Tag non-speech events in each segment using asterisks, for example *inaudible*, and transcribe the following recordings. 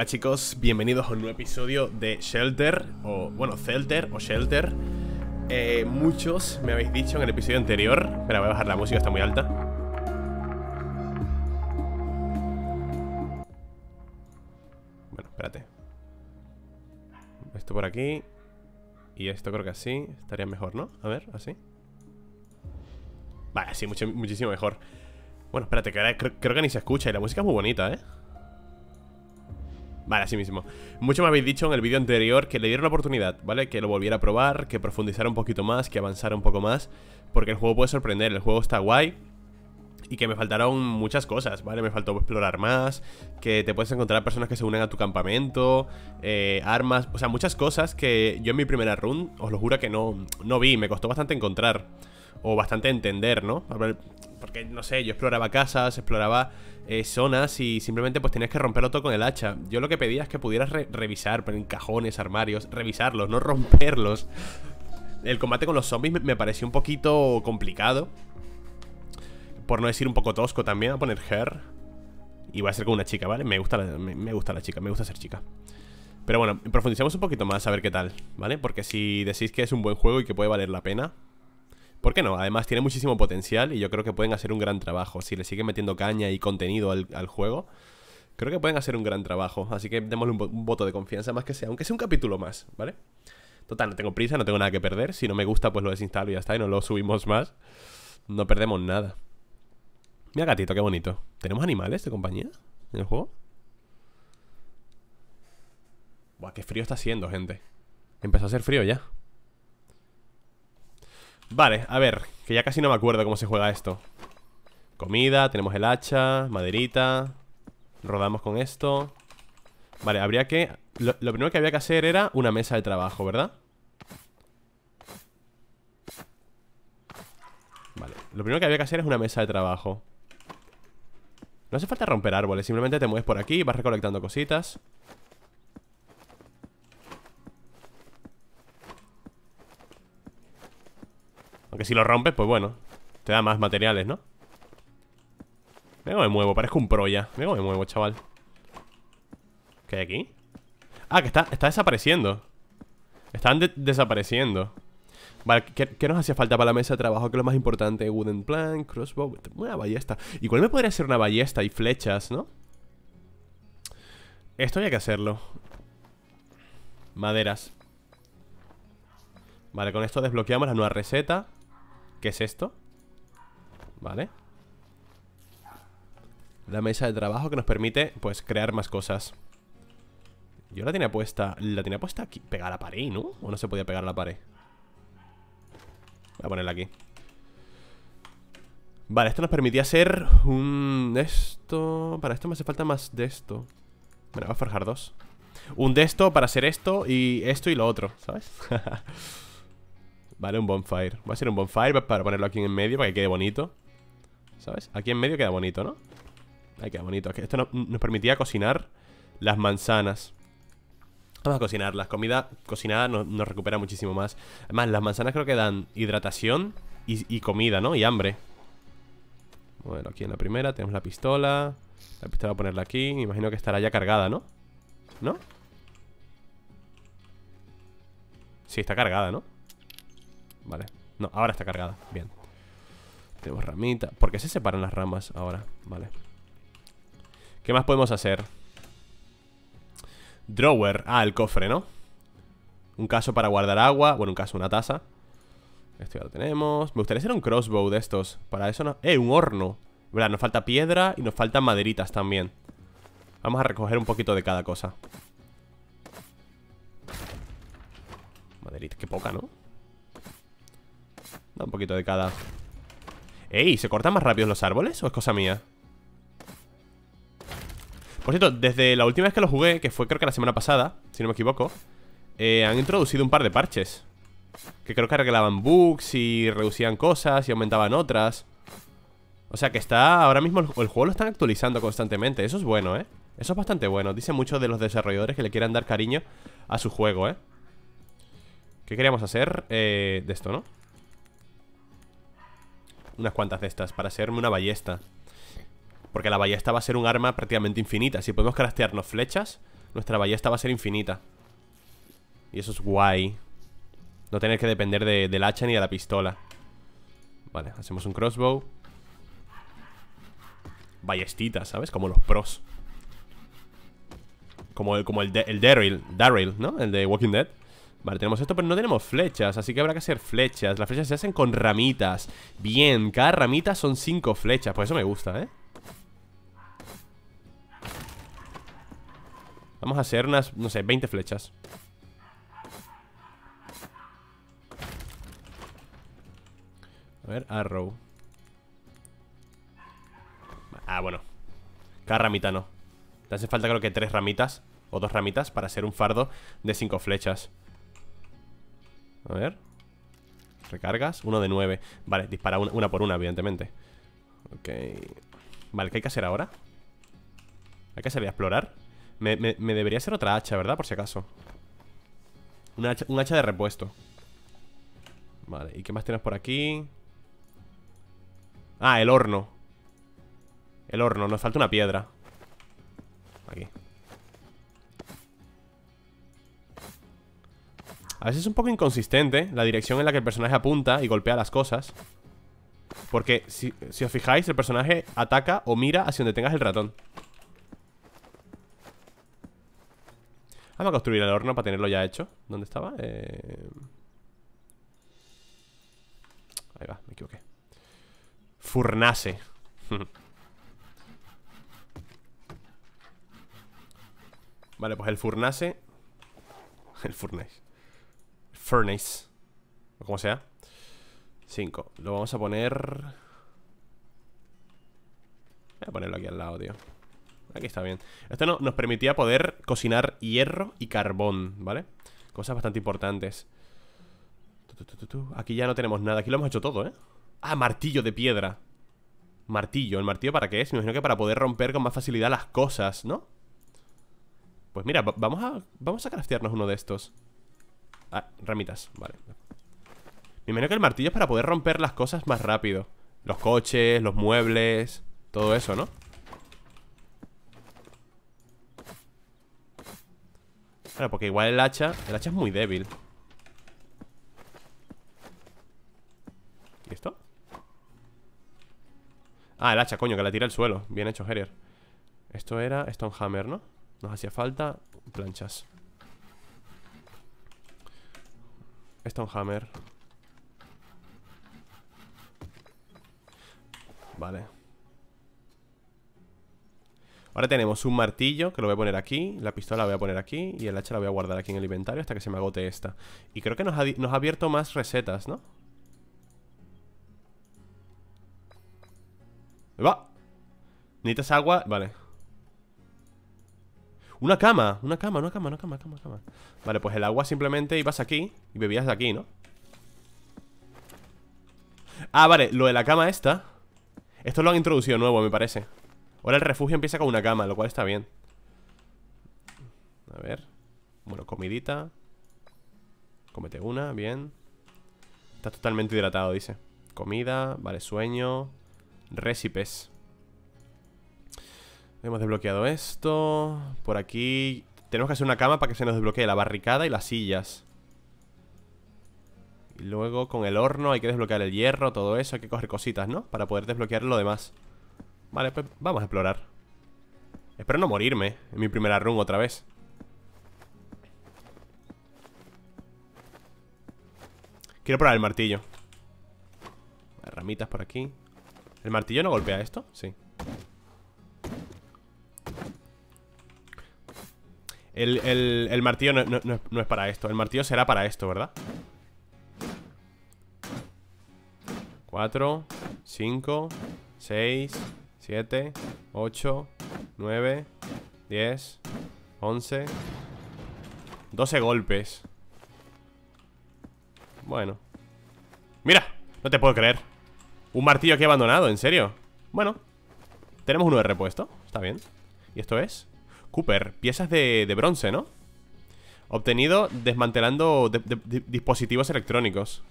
Hola chicos, bienvenidos a un nuevo episodio de Shelter, o bueno, Celter o Shelter. Eh, muchos me habéis dicho en el episodio anterior, espera, voy a bajar la música, está muy alta. Bueno, espérate. Esto por aquí. Y esto creo que así estaría mejor, ¿no? A ver, así. Vale, así muchísimo mejor. Bueno, espérate, creo que ni se escucha y la música es muy bonita, ¿eh? Vale, así mismo. Mucho me habéis dicho en el vídeo anterior que le dieron la oportunidad, ¿vale? Que lo volviera a probar, que profundizara un poquito más, que avanzara un poco más. Porque el juego puede sorprender, el juego está guay. Y que me faltaron muchas cosas, ¿vale? Me faltó explorar más, que te puedes encontrar personas que se unen a tu campamento, eh, armas, o sea, muchas cosas que yo en mi primera run, os lo juro que no, no vi, me costó bastante encontrar o bastante entender, ¿no? Porque, no sé, yo exploraba casas, exploraba eh, zonas y simplemente pues tenías que romperlo todo con el hacha. Yo lo que pedía es que pudieras revisar en cajones, armarios, revisarlos, no romperlos. El combate con los zombies me, pareció un poquito complicado. Por no decir un poco tosco también, a poner her. Y va a ser con una chica, ¿vale? Me gusta la, me gusta la chica, me gusta ser chica. Pero bueno, profundicemos un poquito más a ver qué tal, ¿vale? Porque si decís que es un buen juego y que puede valer la pena, ¿Por qué no? Además tiene muchísimo potencial y yo creo que pueden hacer un gran trabajo. Si le siguen metiendo caña y contenido al, juego, creo que pueden hacer un gran trabajo. Así que démosle un, voto de confianza más que sea, aunque sea un capítulo más, ¿vale? Total, no tengo prisa, no tengo nada que perder. Si no me gusta, pues lo desinstalo y ya está, y no lo subimos más. No perdemos nada. Mira, gatito, qué bonito. ¿Tenemos animales de compañía en el juego? Buah, qué frío está haciendo, gente. Empezó a hacer frío ya. Vale, a ver, que ya casi no me acuerdo cómo se juega esto Comida, tenemos el hacha, maderita Rodamos con esto Vale, habría que... Lo, primero que había que hacer era una mesa de trabajo, ¿verdad? Vale, lo primero que había que hacer es una mesa de trabajo No hace falta romper árboles Simplemente te mueves por aquí, vas recolectando cositas Aunque si lo rompes, pues bueno Te da más materiales, ¿no? vengo me muevo, parezco un pro ya me muevo, chaval ¿Qué hay aquí? Ah, que está, está desapareciendo Están desapareciendo Vale, ¿qué, nos hacía falta para la mesa de trabajo? Que lo más importante, wooden plank, crossbow Una ballesta Igual me podría ser una ballesta y flechas, ¿no? Esto había que hacerlo Maderas Vale, con esto desbloqueamos la nueva receta ¿Qué es esto? Vale La mesa de trabajo que nos permite, pues, crear más cosas Yo la tenía puesta... La tenía puesta aquí Pegada a la pared, ¿no? ¿O no se podía pegar a la pared? Voy a ponerla aquí Vale, esto nos permitía hacer un... Esto... Para esto me hace falta más de esto Bueno, voy a forjar dos Un de esto para hacer esto Y esto y lo otro, ¿sabes? *laughs* Vale, un bonfire Va a ser un bonfire para ponerlo aquí en medio Para que quede bonito ¿Sabes? Aquí en medio queda bonito, ¿no? Ahí queda bonito Esto nos permitía cocinar las manzanas Vamos a cocinarlas Comida cocinada nos, recupera muchísimo más Además, las manzanas creo que dan hidratación y, comida, ¿no? Y hambre Bueno, aquí en la primera tenemos la pistola La pistola voy a ponerla aquí imagino que estará ya cargada, ¿no? ¿No? Sí, está cargada, ¿no? Vale. No, ahora está cargada. Bien. Tenemos ramita. ¿Por qué se separan las ramas ahora? Vale. ¿Qué más podemos hacer? Drawer. Ah, el cofre, ¿no? Un caso para guardar agua. Bueno, un caso, una taza. Esto ya lo tenemos. Me gustaría hacer un crossbow de estos. Para eso no... ¡Eh, un horno! Verdad, nos falta piedra y nos faltan maderitas también. Vamos a recoger un poquito de cada cosa. Maderita, qué poca, ¿no? un poquito de cada ¡Ey! ¿Se cortan más rápido los árboles? ¿O es cosa mía? Por cierto, desde la última vez que lo jugué Que fue creo que la semana pasada, si no me equivoco eh, Han introducido un par de parches Que creo que arreglaban bugs Y reducían cosas y aumentaban otras O sea que está Ahora mismo el, juego lo están actualizando constantemente Eso es bueno, ¿eh? Eso es bastante bueno Dice mucho de los desarrolladores que le quieran dar cariño A su juego, ¿eh? ¿Qué queríamos hacer eh, de esto, no? unas cuantas de estas para hacerme una ballesta. Porque la ballesta va a ser un arma prácticamente infinita. Si podemos craftearnos flechas, nuestra ballesta va a ser infinita. Y eso es guay. No tener que depender del hacha ni de la pistola. Vale, hacemos un crossbow. Ballestita, ¿sabes? Como los pros. Como el, como el, el Daryl, ¿no? El de Walking Dead. Vale, tenemos esto, pero no tenemos flechas Así que habrá que hacer flechas Las flechas se hacen con ramitas Bien, cada ramita son cinco flechas Por pues eso me gusta, ¿eh? Vamos a hacer unas, no sé, 20 flechas A ver, arrow Ah, bueno Cada ramita no Te hace falta creo que tres ramitas O dos ramitas para hacer un fardo de cinco flechas a ver. Recargas. Uno de nueve. Vale, dispara una, por una, evidentemente. Vale, ¿qué hay que hacer ahora? Hay que salir a explorar. Me, debería ser otra hacha, ¿verdad? Por si acaso. un hacha de repuesto. Vale, ¿y qué más tienes por aquí? Ah, el horno. El horno, nos falta una piedra. Aquí. A veces es un poco inconsistente la dirección en la que el personaje apunta y golpea las cosas. Porque si, os fijáis, el personaje ataca o mira hacia donde tengas el ratón. Vamos a construir el horno para tenerlo ya hecho. ¿Dónde estaba? Eh, ahí va, me equivoqué. Furnace. *laughs* vale, pues el furnace. El furnace. Furnace. O como sea. 5. Lo vamos a poner... Voy a ponerlo aquí al lado, tío. Aquí está bien. Esto nos permitía poder cocinar hierro y carbón, ¿vale? Cosas bastante importantes. Aquí ya no tenemos nada. Aquí lo hemos hecho todo, ¿eh? Ah, martillo de piedra. Martillo. ¿El martillo para qué es? Me imagino que para poder romper con más facilidad las cosas, ¿no? Pues mira, vamos a, vamos a craftearnos uno de estos. Ah, ramitas, vale Me imagino que el martillo es para poder romper las cosas más rápido Los coches, los muebles Todo eso, ¿no? Claro, porque igual el hacha El hacha es muy débil ¿Y esto? Ah, el hacha, coño, que la tira al suelo Bien hecho, Herier Esto era Stonehammer, ¿no? Nos hacía falta planchas Stonehammer. Vale. Ahora tenemos un martillo, que lo voy a poner aquí La pistola la voy a poner aquí Y el hacha la voy a guardar aquí en el inventario hasta que se me agote esta Y creo que nos ha, abierto más recetas, ¿no? ¡Va! Necesitas agua, vale una cama, una cama, una cama, una cama, cama, cama. Vale, pues el agua simplemente ibas aquí y bebías de aquí, ¿no? Ah, vale, lo de la cama esta. Esto lo han introducido nuevo, me parece. Ahora el refugio empieza con una cama, lo cual está bien. A ver. Bueno, comidita. Comete una, bien. Está totalmente hidratado, dice. Comida, vale, sueño. Recipes Hemos desbloqueado esto. Por aquí tenemos que hacer una cama para que se nos desbloquee la barricada y las sillas. Y luego con el horno hay que desbloquear el hierro, todo eso. Hay que coger cositas, ¿no? Para poder desbloquear lo demás. Vale, pues vamos a explorar. Espero no morirme en mi primera run otra vez. Quiero probar el martillo. Ramitas por aquí. ¿El martillo no golpea esto? Sí. El, martillo no, no es para esto El martillo será para esto, ¿verdad? 4, 5, 6, 7, 8, 9, 10, 11, 12 golpes. Bueno. Mira, no te puedo creer. Un martillo aquí abandonado, ¿en serio? Bueno, tenemos uno de repuesto, está bien. ¿Y esto es? Cooper, piezas de, bronce, ¿no? Obtenido desmantelando dispositivos electrónicos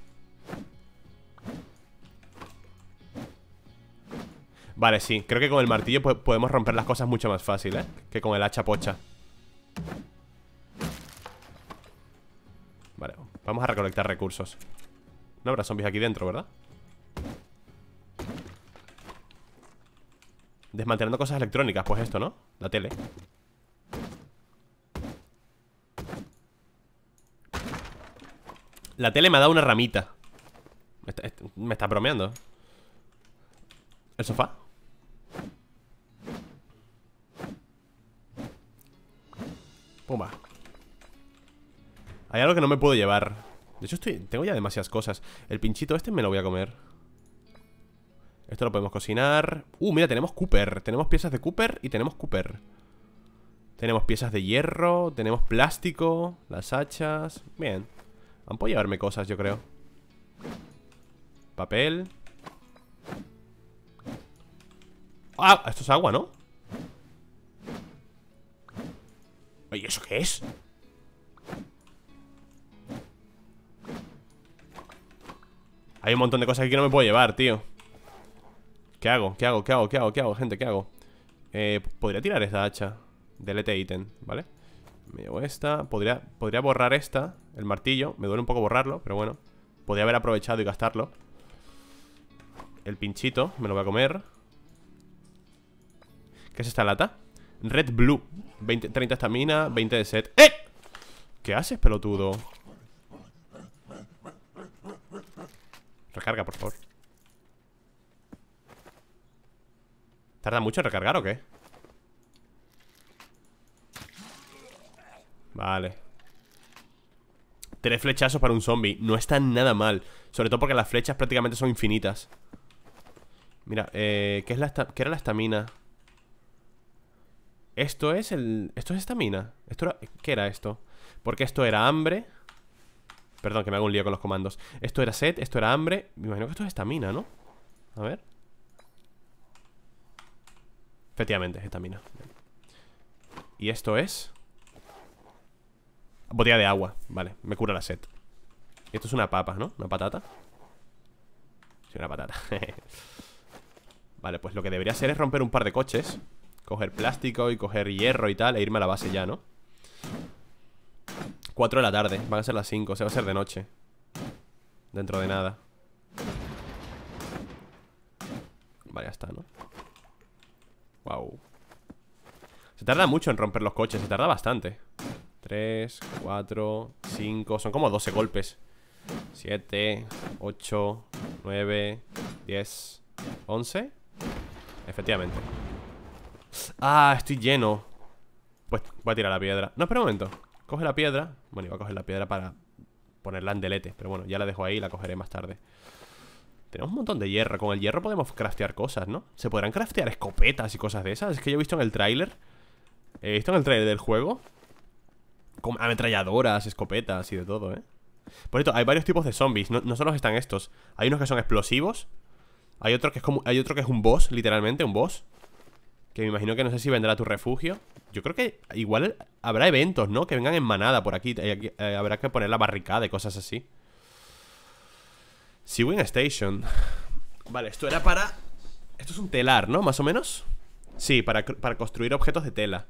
Vale, sí, creo que con el martillo podemos romper las cosas mucho más fácil, ¿eh? Que con el hacha pocha Vale, vamos a recolectar recursos No habrá zombies aquí dentro, ¿verdad? Desmantelando cosas electrónicas, pues esto, ¿no? La tele La tele me ha dado una ramita Me está, bromeando ¿El sofá? Pumba Hay algo que no me puedo llevar De hecho estoy, tengo ya demasiadas cosas El pinchito este me lo voy a comer Esto lo podemos cocinar Uh, mira, tenemos Cooper Tenemos piezas de Cooper y tenemos Cooper Tenemos piezas de hierro Tenemos plástico Las hachas Bien han podido llevarme cosas, yo creo Papel Ah, esto es agua, ¿no? ¿Y ¿eso qué es? Hay un montón de cosas aquí que no me puedo llevar, tío ¿Qué hago? ¿Qué hago? ¿Qué hago? ¿Qué hago? ¿Qué hago, gente? ¿Qué hago? Eh, podría tirar esta hacha Delete ítem, ¿vale? Me llevo esta Podría, podría borrar esta el martillo, me duele un poco borrarlo, pero bueno Podría haber aprovechado y gastarlo El pinchito, me lo voy a comer ¿Qué es esta lata? Red Blue 20, 30 estamina, 20 de set ¡Eh! ¿Qué haces, pelotudo? Recarga, por favor ¿Tarda mucho en recargar o qué? Vale Tres flechazos para un zombie. No está nada mal. Sobre todo porque las flechas prácticamente son infinitas. Mira, eh, ¿qué, es era la estamina? Esto es el... Esto es estamina. Esto era, ¿Qué era esto? Porque esto era hambre. Perdón, que me hago un lío con los comandos. Esto era sed, esto era hambre. Me imagino que esto es estamina, ¿no? A ver. Efectivamente, es estamina. Y esto es... Botella de agua, vale, me cura la sed Esto es una papa, ¿no? ¿Una patata? Sí, una patata *laughs* Vale, pues lo que debería hacer es romper un par de coches Coger plástico y coger hierro y tal E irme a la base ya, ¿no? 4 de la tarde, van a ser las 5 o Se va a ser de noche Dentro de nada Vale, ya está, ¿no? Wow Se tarda mucho en romper los coches Se tarda bastante 3, 4, 5. Son como 12 golpes. 7, 8, 9, 10, 11. Efectivamente. Ah, estoy lleno. Pues voy a tirar la piedra. No, espera un momento. Coge la piedra. Bueno, iba a coger la piedra para ponerla en delete. Pero bueno, ya la dejo ahí y la cogeré más tarde. Tenemos un montón de hierro. Con el hierro podemos craftear cosas, ¿no? ¿Se podrán craftear escopetas y cosas de esas? Es que yo he visto en el tráiler. He visto en el tráiler del juego ametralladoras, escopetas y de todo, ¿eh? Por cierto, hay varios tipos de zombies, no, solo están estos. Hay unos que son explosivos. Hay otro que es como. Hay otro que es un boss, literalmente, un boss. Que me imagino que no sé si vendrá a tu refugio. Yo creo que igual habrá eventos, ¿no? Que vengan en manada por aquí. Eh, eh, habrá que poner la barricada y cosas así. Sewing Station. Vale, esto era para... Esto es un telar, ¿no? Más o menos. Sí, para construir objetos de tela.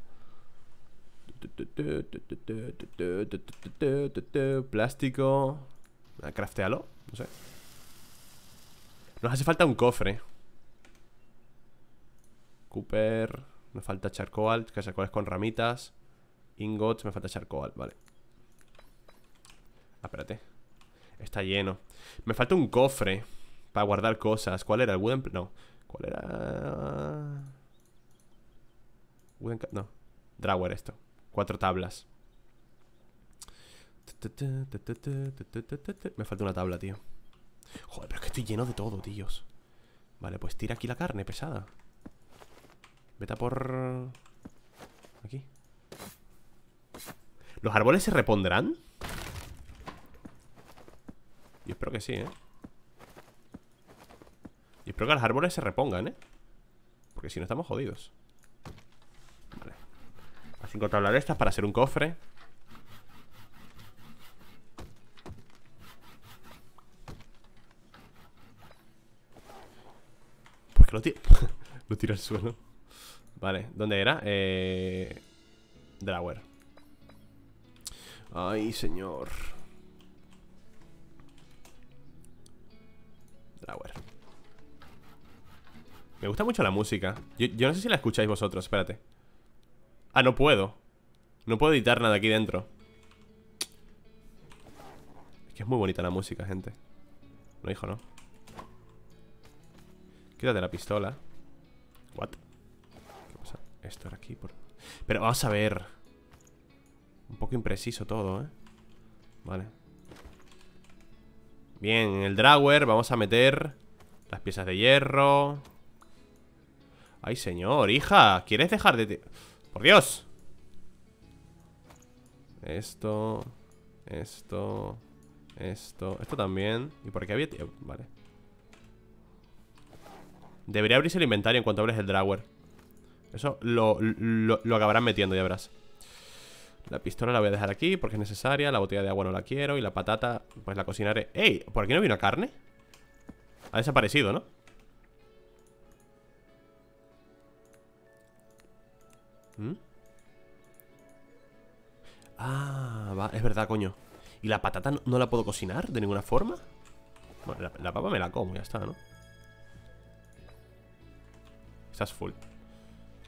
Plástico. Ah, craftealo. No sé. Nos hace falta un cofre. Cooper. me falta charcoal. Que se es con ramitas. Ingots. Me falta charcoal. Vale. Ah, espérate. Está lleno. Me falta un cofre. Para guardar cosas. ¿Cuál era? El wooden. No. ¿Cuál era? No. Drawer esto. Cuatro tablas. Me falta una tabla, tío. Joder, pero es que estoy lleno de todo, tíos. Vale, pues tira aquí la carne pesada. Vete por... Aquí. ¿Los árboles se repondrán? Yo espero que sí, ¿eh? Yo espero que los árboles se repongan, ¿eh? Porque si no estamos jodidos Cinco tablas estas para hacer un cofre ¿Por qué lo tiro? *laughs* lo tiro al suelo Vale, ¿dónde era? Eh... Ay, señor Drawer Me gusta mucho la música yo no sé si la escucháis vosotros, espérate Ah, no puedo No puedo editar nada aquí dentro Es que es muy bonita la música, gente No, hijo, no Quítate la pistola What? ¿Qué pasa? Esto era aquí por... Pero vamos a ver Un poco impreciso todo, ¿eh? Vale Bien, el drawer vamos a meter Las piezas de hierro Ay, señor, hija ¿Quieres dejar de...? ¡Por Dios! Esto Esto Esto Esto también ¿Y por qué había...? Vale Debería abrirse el inventario en cuanto abres el drawer Eso lo, lo, acabarán metiendo, ya verás La pistola la voy a dejar aquí porque es necesaria La botella de agua no la quiero Y la patata, pues la cocinaré ¡Ey! ¿Por qué no vino carne? Ha desaparecido, ¿no? ¿Mm? Ah, va, es verdad, coño ¿Y la patata no, la puedo cocinar de ninguna forma? Bueno, la, papa me la como, ya está, ¿no? Estás full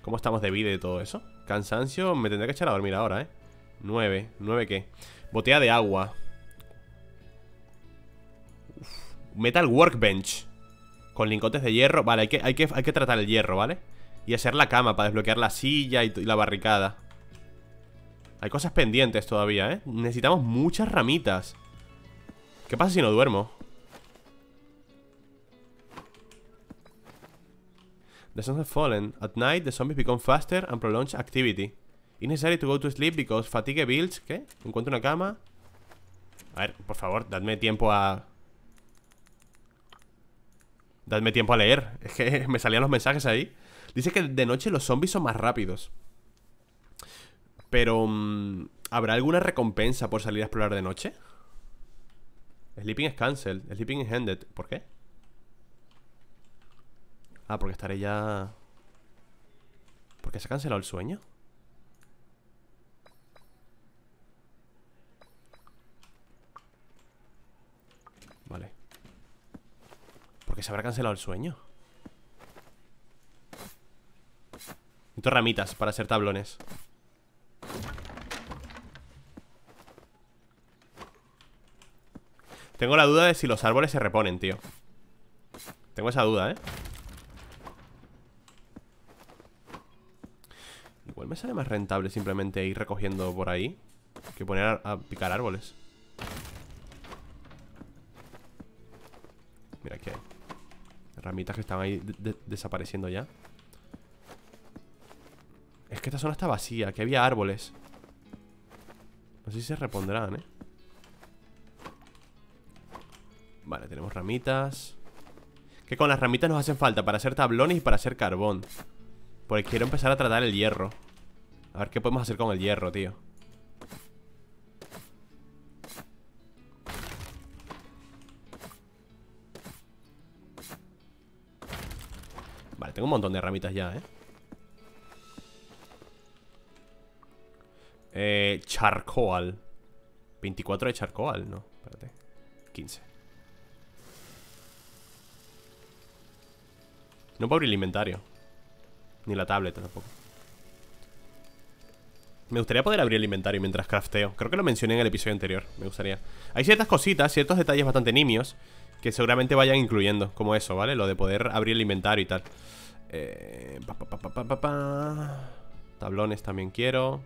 ¿Cómo estamos de vida y todo eso? Cansancio, me tendré que echar a dormir ahora, ¿eh? Nueve, ¿nueve qué? Botea de agua Metal Workbench Con lingotes de hierro Vale, que, hay que, hay que tratar el hierro, ¿vale? Y hacer la cama para desbloquear la silla y, la barricada Hay cosas pendientes todavía, ¿eh? Necesitamos muchas ramitas ¿Qué pasa si no duermo? The fallen. At night, the zombies become faster and prolongs activity. necessary to go to sleep because fatigue builds... ¿Qué? Encuentro una cama. A ver, por favor, dadme tiempo a... Dadme tiempo a leer. *laughs* Es que me salían los mensajes ahí. Dice que de noche los zombies son más rápidos. Pero... Mm, ¿Habrá alguna recompensa por salir a explorar de noche? Sleeping is canceled. Sleeping is ended. ¿Por qué? Ah, porque estaré ya... ¿Por qué se ha cancelado el sueño? Vale. ¿Por qué se habrá cancelado el sueño? Necesito ramitas para hacer tablones Tengo la duda de si los árboles se reponen, tío Tengo esa duda, ¿eh? Igual me sale más rentable simplemente ir recogiendo por ahí Que poner a, picar árboles Mira aquí hay Ramitas que están ahí desapareciendo ya es que esta zona está vacía, que había árboles No sé si se repondrán, ¿eh? Vale, tenemos ramitas Que con las ramitas nos hacen falta Para hacer tablones y para hacer carbón Porque quiero empezar a tratar el hierro A ver qué podemos hacer con el hierro, tío Vale, tengo un montón de ramitas ya, ¿eh? Eh, Charcoal. 24 de Charcoal, no. Espérate. 15. No puedo abrir el inventario. Ni la tableta, tampoco. Me gustaría poder abrir el inventario mientras crafteo. Creo que lo mencioné en el episodio anterior. Me gustaría. Hay ciertas cositas, ciertos detalles bastante nimios. Que seguramente vayan incluyendo. Como eso, ¿vale? Lo de poder abrir el inventario y tal. Eh, Tablones también quiero.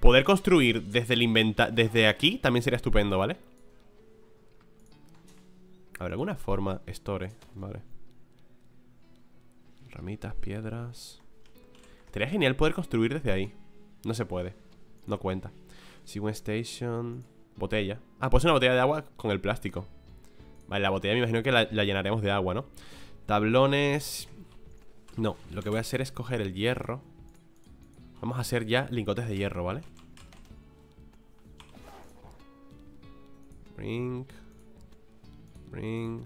Poder construir desde el inventa desde aquí también sería estupendo, ¿vale? ¿Habrá alguna forma? Store, vale Ramitas, piedras Sería genial poder construir desde ahí No se puede, no cuenta un Station Botella Ah, pues una botella de agua con el plástico Vale, la botella me imagino que la, la llenaremos de agua, ¿no? Tablones No, lo que voy a hacer es coger el hierro Vamos a hacer ya lingotes de hierro, ¿vale? Ring. Ring.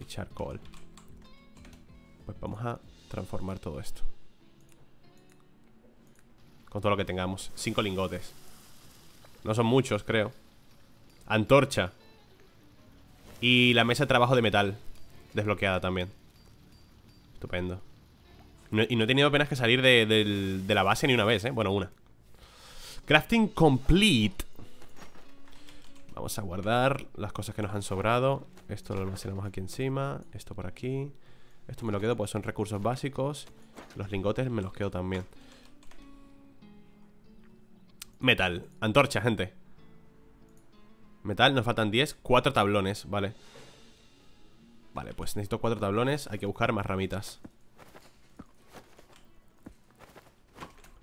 Y charcoal. Pues vamos a transformar todo esto. Con todo lo que tengamos. Cinco lingotes. No son muchos, creo. Antorcha. Y la mesa de trabajo de metal. Desbloqueada también. Estupendo y no he tenido apenas que salir de, la base ni una vez, ¿eh? Bueno, una. Crafting complete. Vamos a guardar las cosas que nos han sobrado. Esto lo almacenamos aquí encima. Esto por aquí. Esto me lo quedo pues son recursos básicos. Los lingotes me los quedo también. Metal. Antorcha, gente. Metal, nos faltan 10. Cuatro tablones, vale. Vale, pues necesito cuatro tablones. Hay que buscar más ramitas.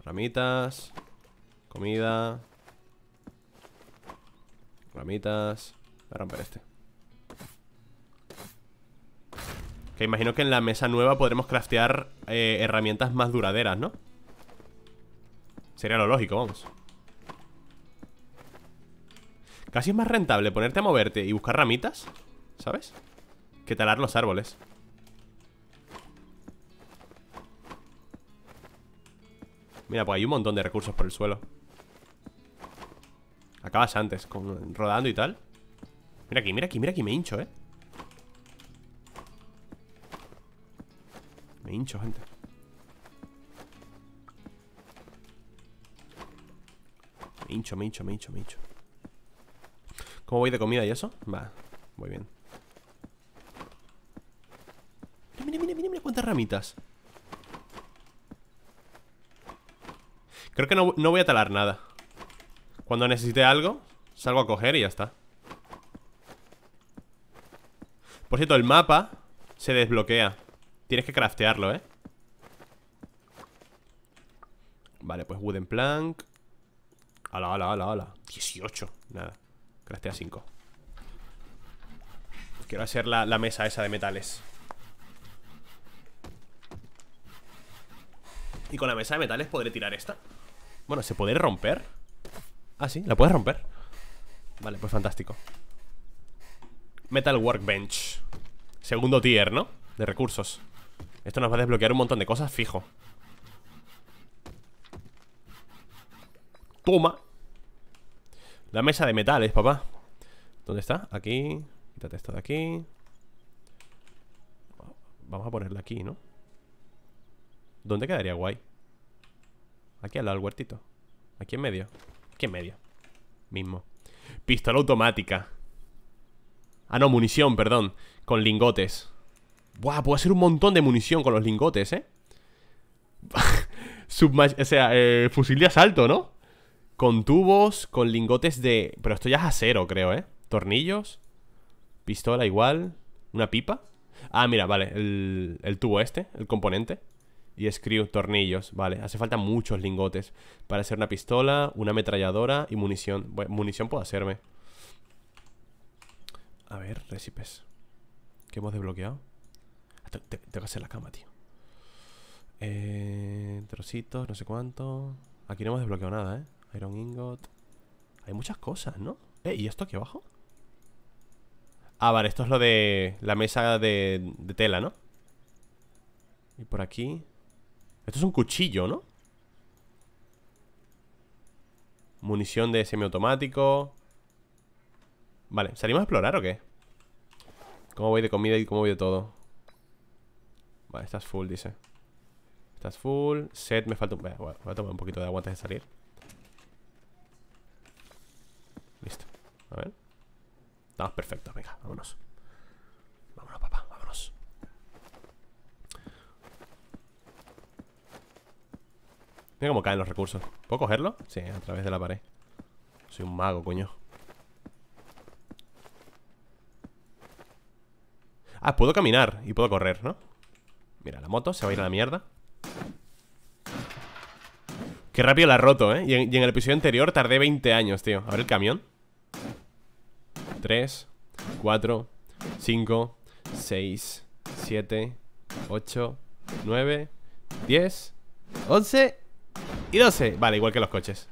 Ramitas Comida Ramitas Voy a romper este Que imagino que en la mesa nueva podremos craftear eh, herramientas más duraderas, ¿no? Sería lo lógico, vamos Casi es más rentable ponerte a moverte y buscar ramitas ¿Sabes? Que talar los árboles Mira, pues hay un montón de recursos por el suelo Acabas antes con, Rodando y tal Mira aquí, mira aquí, mira aquí, me hincho, eh Me hincho, gente Me hincho, me hincho, me hincho, me hincho ¿Cómo voy de comida y eso? Va, voy bien Mira, mira, mira, mira cuántas ramitas Creo que no, voy a talar nada Cuando necesite algo Salgo a coger y ya está Por cierto, el mapa Se desbloquea Tienes que craftearlo, ¿eh? Vale, pues wooden plank Ala, ala, ala, ala 18, nada Craftea 5 Quiero hacer la mesa esa de metales Y con la mesa de metales podré tirar esta bueno, ¿se puede romper? Ah, sí, ¿la puedes romper? Vale, pues fantástico Metal Workbench Segundo tier, ¿no? De recursos Esto nos va a desbloquear un montón de cosas, fijo Toma La mesa de metales, papá ¿Dónde está? Aquí Quítate esto de aquí Vamos a ponerla aquí, ¿no? ¿Dónde quedaría guay? Aquí al lado del huertito. Aquí en medio. Aquí en medio. Mismo. Pistola automática. Ah, no, munición, perdón. Con lingotes. Buah, puedo hacer un montón de munición con los lingotes, ¿eh? *laughs* o sea, eh, fusil de asalto, ¿no? Con tubos, con lingotes de... Pero esto ya es acero, creo, ¿eh? Tornillos. Pistola igual. Una pipa. Ah, mira, vale. El, el tubo este, el componente y screw, tornillos, ¿vale? Hace falta muchos lingotes para hacer una pistola, una ametralladora y munición. Bueno, munición puedo hacerme. A ver, recipes. ¿Qué hemos desbloqueado? Ah, tengo que hacer la cama, tío. Eh, trocitos, no sé cuánto. Aquí no hemos desbloqueado nada, ¿eh? Iron ingot. Hay muchas cosas, ¿no? Eh, ¿y esto aquí abajo? Ah, vale, esto es lo de la mesa de, de tela, ¿no? Y por aquí esto es un cuchillo, ¿no? Munición de semiautomático Vale, ¿salimos a explorar o qué? ¿Cómo voy de comida y cómo voy de todo? Vale, estás full, dice Estás full Set, me falta un... voy a tomar un poquito de agua antes de salir Listo A ver Estamos perfectos, venga, vámonos Mira cómo caen los recursos. ¿Puedo cogerlo? Sí, a través de la pared. Soy un mago, coño. Ah, puedo caminar y puedo correr, ¿no? Mira, la moto se va a ir a la mierda. Qué rápido la ha roto, ¿eh? Y en, y en el episodio anterior tardé 20 años, tío. A ver el camión. 3, 4, 5, 6, 7, 8, 9, 10, 11 y 12 Vale, igual que los coches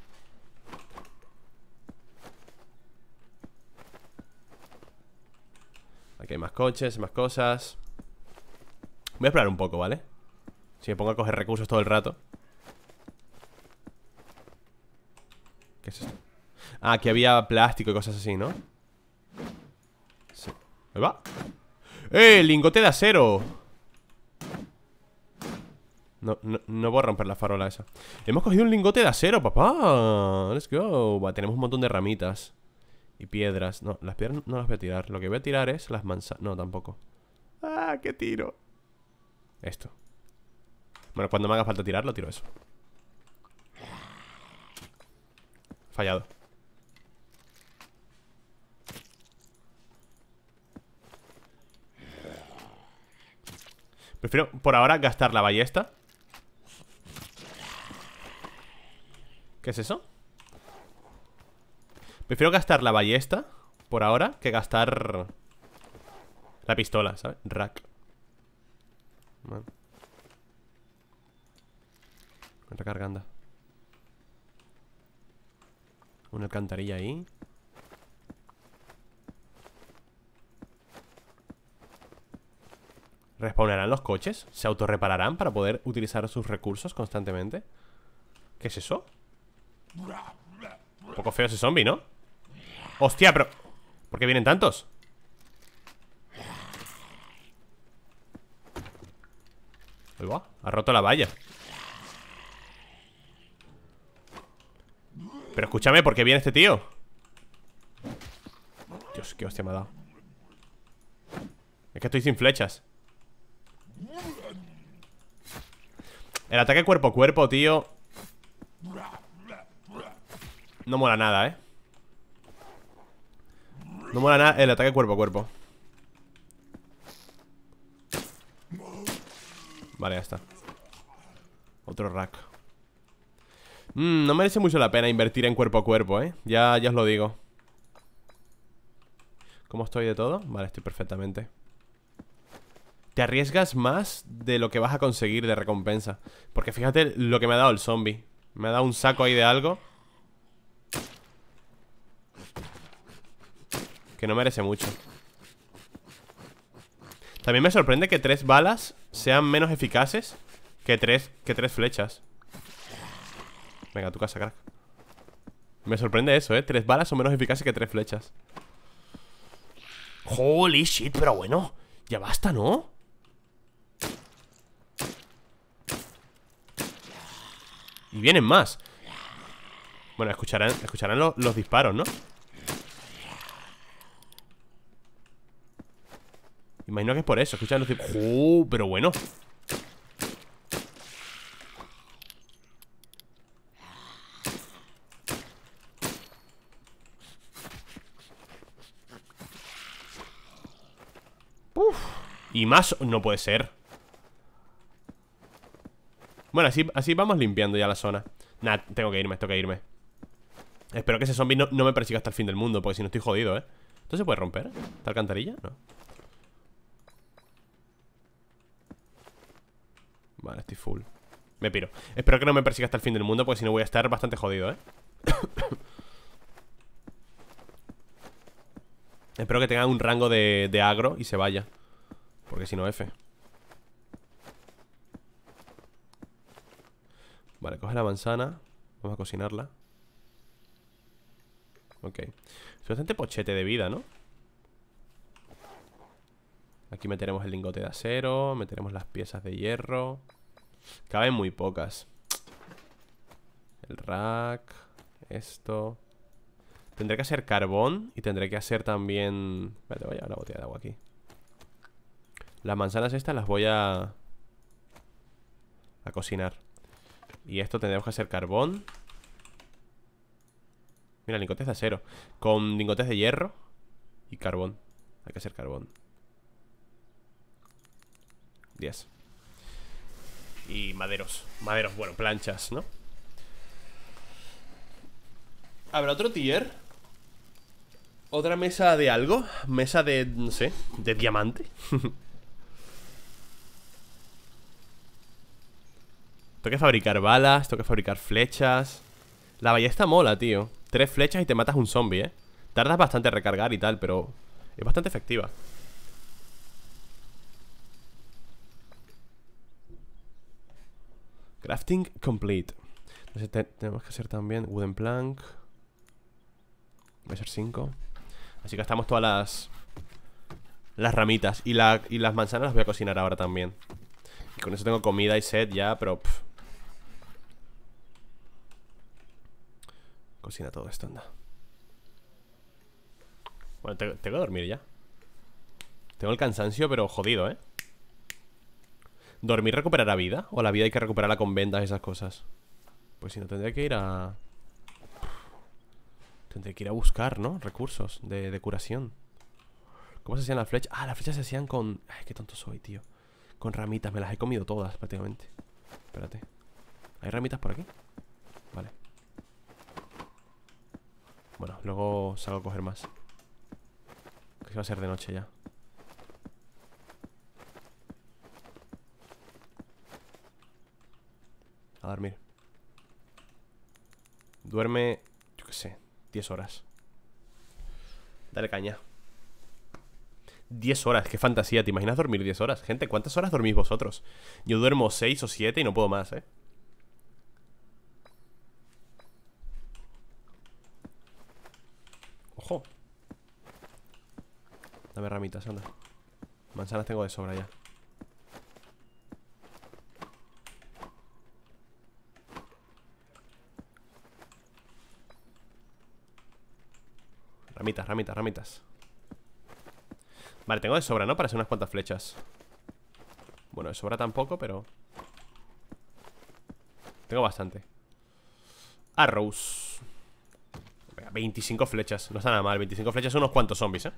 Aquí hay más coches, más cosas Voy a esperar un poco, ¿vale? Si me pongo a coger recursos todo el rato ¿Qué es esto? Ah, aquí había plástico y cosas así, ¿no? Sí Ahí va ¡Eh! Lingote de acero no, no, no a romper la farola esa Hemos cogido un lingote de acero, papá Let's go tenemos un montón de ramitas Y piedras No, las piedras no las voy a tirar Lo que voy a tirar es las manzanas No, tampoco Ah, qué tiro Esto Bueno, cuando me haga falta lo tiro eso Fallado Prefiero por ahora gastar la ballesta ¿Qué es eso? Prefiero gastar la ballesta por ahora que gastar la pistola, ¿sabes? Rack. Vale. Recargando. Una alcantarilla ahí. ¿Respawnarán los coches? ¿Se autorrepararán para poder utilizar sus recursos constantemente? ¿Qué es eso? Un poco feo ese zombie, ¿no? Hostia, pero... ¿Por qué vienen tantos? Ahí va, ha roto la valla Pero escúchame, ¿por qué viene este tío? Dios, qué hostia me ha dado Es que estoy sin flechas El ataque cuerpo a cuerpo, tío no mola nada, ¿eh? No mola nada el ataque cuerpo a cuerpo Vale, ya está Otro rack mm, No merece mucho la pena invertir en cuerpo a cuerpo, ¿eh? Ya, ya os lo digo ¿Cómo estoy de todo? Vale, estoy perfectamente Te arriesgas más de lo que vas a conseguir de recompensa Porque fíjate lo que me ha dado el zombie Me ha dado un saco ahí de algo Que no merece mucho También me sorprende que tres balas Sean menos eficaces Que tres, que tres flechas Venga, tu casa, crack Me sorprende eso, eh Tres balas son menos eficaces que tres flechas Holy shit, pero bueno Ya basta, ¿no? Y vienen más Bueno, escucharán, escucharán los disparos, ¿no? Imagino que es por eso. Escuchan los tipos. Pero bueno. Y más. No puede ser. Bueno, así, así vamos limpiando ya la zona. Nada, tengo que irme, tengo que irme. Espero que ese zombie no, me persiga hasta el fin del mundo, porque si no estoy jodido, ¿eh? ¿Esto se puede romper? ¿Esta alcantarilla? No. Vale, estoy full Me piro Espero que no me persiga hasta el fin del mundo Porque si no voy a estar bastante jodido, ¿eh? *coughs* Espero que tenga un rango de, de agro y se vaya Porque si no, F Vale, coge la manzana Vamos a cocinarla Ok Es bastante pochete de vida, ¿no? Aquí meteremos el lingote de acero Meteremos las piezas de hierro Caben muy pocas. El rack. Esto. Tendré que hacer carbón y tendré que hacer también... Espérate, voy a la botella de agua aquí. Las manzanas estas las voy a... A cocinar. Y esto tendremos que hacer carbón. Mira, lingotes de acero. Con lingotes de hierro y carbón. Hay que hacer carbón. 10 y maderos. Maderos, bueno, planchas, ¿no? ¿Habrá otro tier? ¿Otra mesa de algo? ¿Mesa de, no sé, de diamante? *laughs* Tengo que fabricar balas, tengo que fabricar flechas La ballesta mola, tío Tres flechas y te matas un zombie, eh Tardas bastante en recargar y tal, pero es bastante efectiva Crafting complete. tenemos que hacer también wooden plank. Voy a ser 5. Así que gastamos todas las... Las ramitas y, las manzanas las voy a cocinar ahora también. Y con eso tengo comida y set ya, pero... Cocina todo esto, anda. Bueno, tengo que dormir ya. Tengo el cansancio, pero jodido, ¿eh? ¿Dormir la vida? ¿O la vida hay que recuperarla con vendas y esas cosas? Pues si no, tendría que ir a... Tendría que ir a buscar, ¿no? Recursos de, curación ¿Cómo se hacían las flechas? Ah, las flechas se hacían con... Ay, qué tonto soy, tío Con ramitas, me las he comido todas prácticamente Espérate ¿Hay ramitas por aquí? Vale Bueno, luego salgo a coger más Que va a ser de noche ya A dormir. Duerme, yo qué sé, 10 horas. Dale caña. 10 horas, qué fantasía. ¿Te imaginas dormir 10 horas? Gente, ¿cuántas horas dormís vosotros? Yo duermo 6 o 7 y no puedo más, ¿eh? Ojo. Dame ramitas, anda. Manzanas tengo de sobra ya. Ramitas, ramitas, ramitas Vale, tengo de sobra, ¿no? Para hacer unas cuantas flechas Bueno, de sobra tampoco, pero Tengo bastante Arrows 25 flechas, no está nada mal 25 flechas son unos cuantos zombies, ¿eh?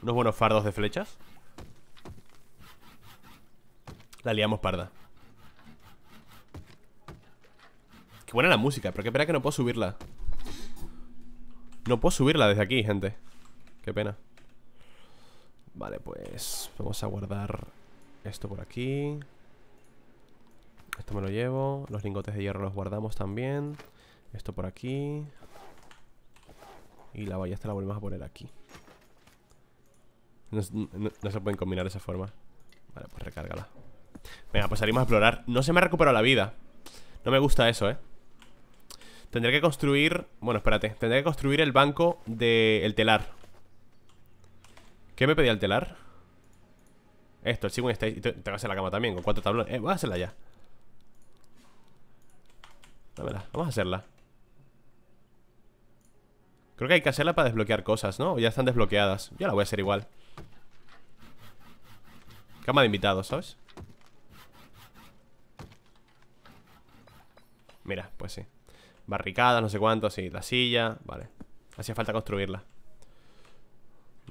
Unos buenos fardos de flechas La liamos parda Qué buena la música, pero qué pena que no puedo subirla no puedo subirla desde aquí, gente Qué pena Vale, pues vamos a guardar esto por aquí Esto me lo llevo Los lingotes de hierro los guardamos también Esto por aquí Y la ballesta la volvemos a poner aquí no, no se pueden combinar de esa forma Vale, pues recárgala Venga, pues salimos a explorar No se me ha recuperado la vida No me gusta eso, eh Tendré que construir... Bueno, espérate. Tendré que construir el banco del telar. ¿Qué me pedía el telar? Esto, el Sigwin está... Y tengo que hacer la cama también, con cuatro tablones. Eh, voy a hacerla ya. Dámela, vamos a hacerla. Creo que hay que hacerla para desbloquear cosas, ¿no? Ya están desbloqueadas. Yo la voy a hacer igual. Cama de invitados, ¿sabes? Mira, pues sí Barricadas, no sé cuánto, así La silla, vale. Hacía falta construirla.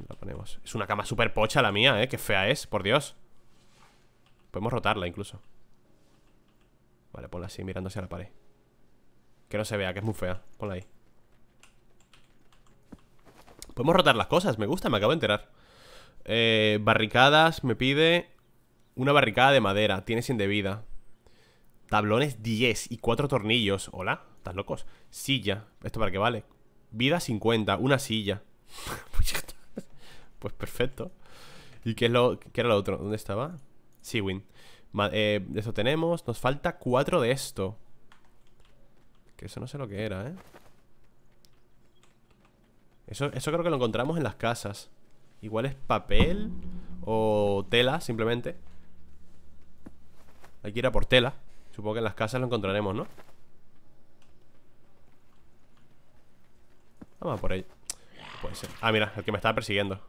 La ponemos. Es una cama súper pocha la mía, ¿eh? Qué fea es, por Dios. Podemos rotarla incluso. Vale, ponla así, mirándose a la pared. Que no se vea, que es muy fea. Ponla ahí. Podemos rotar las cosas, me gusta, me acabo de enterar. Eh, barricadas, me pide una barricada de madera, Tiene de vida Tablones 10 y 4 tornillos, ¿hola? ¿Estás locos? Silla. ¿Esto para qué vale? Vida 50, una silla. *laughs* Pues, pues perfecto. ¿Y qué, es lo, qué era lo otro? ¿Dónde estaba? Siwin. Eh, eso tenemos. Nos falta cuatro de esto. Que eso no sé lo que era, ¿eh? Eso, eso creo que lo encontramos en las casas. Igual es papel o tela, simplemente. Hay que ir a por tela. Supongo que en las casas lo encontraremos, ¿no? Vamos por ahí. Puede ser. Ah, mira, el que me estaba persiguiendo.